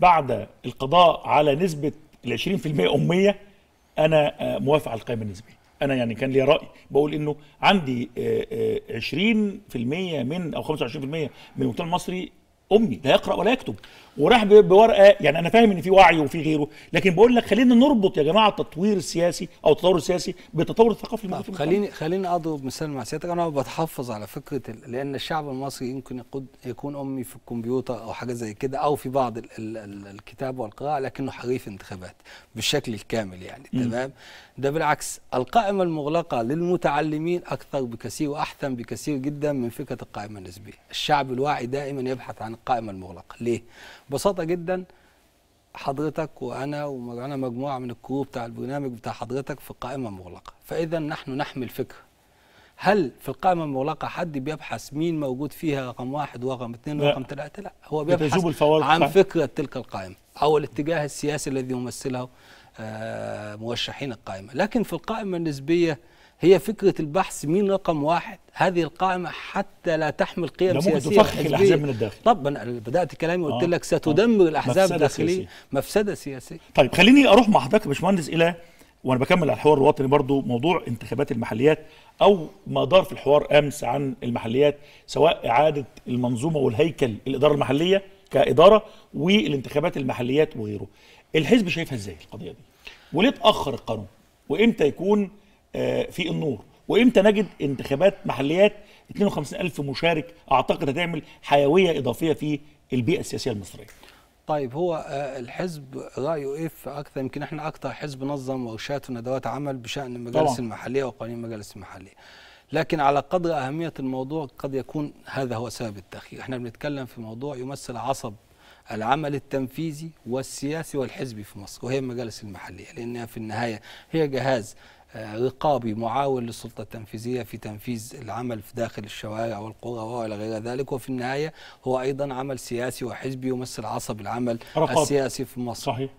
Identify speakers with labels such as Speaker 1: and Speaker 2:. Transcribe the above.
Speaker 1: بعد القضاء على نسبه ال 20% اميه انا آه، موافق على القائمه النسبيه انا يعني كان لي راي بقول انه عندي 20% آه، آه، من او 25% من المجتمع المصري امي لا يقرا ولا يكتب وراح بورقه يعني انا فاهم ان في وعي وفي غيره لكن بقول لك خلينا نربط يا جماعه التطوير السياسي او التطور السياسي بالتطور الثقافي طيب موجود خليني خليني اضرب مثال مع سيادتك انا بتحفظ على
Speaker 2: فكره لان الشعب المصري يمكن يكون امي في الكمبيوتر او حاجه زي كده او في بعض ال ال ال الكتابه والقراءه لكنه حريف انتخابات بالشكل الكامل يعني تمام ده بالعكس القائمه المغلقه للمتعلمين اكثر بكثير واحسن بكثير جدا من فكره القائمه النسبيه الشعب الواعي دائما يبحث عن القائمه المغلقه ليه ببساطه جدا حضرتك وانا ومعانا مجموعه من الكروب بتاع البرنامج بتاع حضرتك في قائمه مغلقه فاذا نحن نحمل فكره هل في القائمه المغلقه حد بيبحث مين موجود فيها رقم واحد ورقم اثنين ورقم ثلاثه لا هو بيبحث عن فكره تلك القائمه او الاتجاه السياسي الذي يمثله آه، مرشحين القائمه لكن في القائمه النسبيه هي فكره البحث مين رقم واحد هذه القائمة حتى لا تحمل قيم سياسية ممكن تفخخ الأحزاب من الداخل طب أنا بدأت كلامي وقلت آه. لك ستدمر آه. الأحزاب الداخلية مفسدة سياسية
Speaker 1: طيب خليني أروح مع حضرتك يا باشمهندس إلى وأنا بكمل على الحوار الوطني برضو موضوع انتخابات المحليات أو ما دار في الحوار أمس عن المحليات سواء إعادة المنظومة والهيكل الإدارة المحلية كإدارة والانتخابات المحليات وغيره الحزب شايفها إزاي القضية دي وليه تأخر القانون وإمتى يكون آه، في النور وامتى نجد انتخابات محليات 52000 مشارك اعتقد هتعمل حيويه اضافيه في البيئه السياسيه المصريه
Speaker 2: طيب هو آه، الحزب رايه ايه في اكثر يمكن احنا اكثر حزب نظم ورشات وندوات عمل بشان المجالس طبعا. المحليه وقوانين المجالس المحليه لكن على قدر اهميه الموضوع قد يكون هذا هو سبب التاخير احنا بنتكلم في موضوع يمثل عصب العمل التنفيذي والسياسي والحزبي في مصر وهي المجالس المحليه لانها في النهايه هي جهاز رقابي معاون للسلطة التنفيذية في تنفيذ العمل في داخل الشوارع والقرى وإلى غير ذلك وفي النهاية هو أيضا عمل سياسي وحزبي يمثل عصب العمل رقابي. السياسي في مصر صحيح.